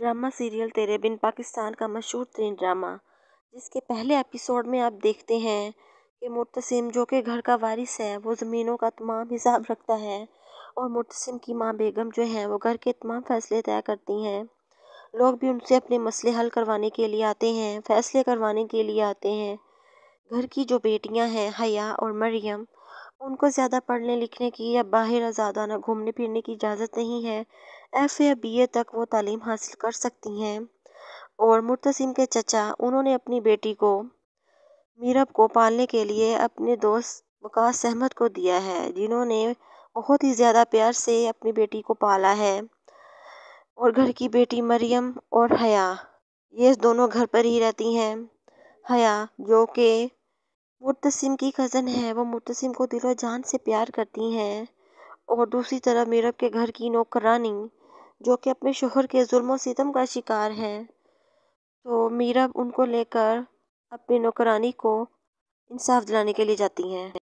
drama serial तेरे बिन पाकिस्तान का मशहूर तरीन ड्रामा जिसके पहले एपिसोड में आप देखते हैं कि मुतसिम जो कि घर का वारिस है वो ज़मीनों का तमाम हिसाब रखता है और मुतसिम की माँ बेगम जो है वो घर के तमाम फैसले तय करती हैं लोग भी उनसे अपने मसले हल करवाने के लिए आते हैं फैसले करवाने के लिए आते हैं घर की जो बेटियाँ हैं हया और मरियम उनको ज़्यादा पढ़ने लिखने की या बाहर ना घूमने फिरने की इजाज़त नहीं है एफ़ या बी ए तक वो तालीम हासिल कर सकती हैं और मुर्तसिम के चचा उन्होंने अपनी बेटी को मीरब को पालने के लिए अपने दोस्त वकास अहमद को दिया है जिन्होंने बहुत ही ज़्यादा प्यार से अपनी बेटी को पाला है और घर की बेटी मरियम और हया ये दोनों घर पर ही रहती हैं हया जो कि मुतसिम की कज़न है वो मुतसिम को दिलो जान से प्यार करती हैं और दूसरी तरफ मीरब के घर की नौकरानी जो कि अपने शोहर के जुल्म सितम का शिकार है तो मीरब उनको लेकर अपनी नौकरानी को इंसाफ दिलाने के लिए जाती हैं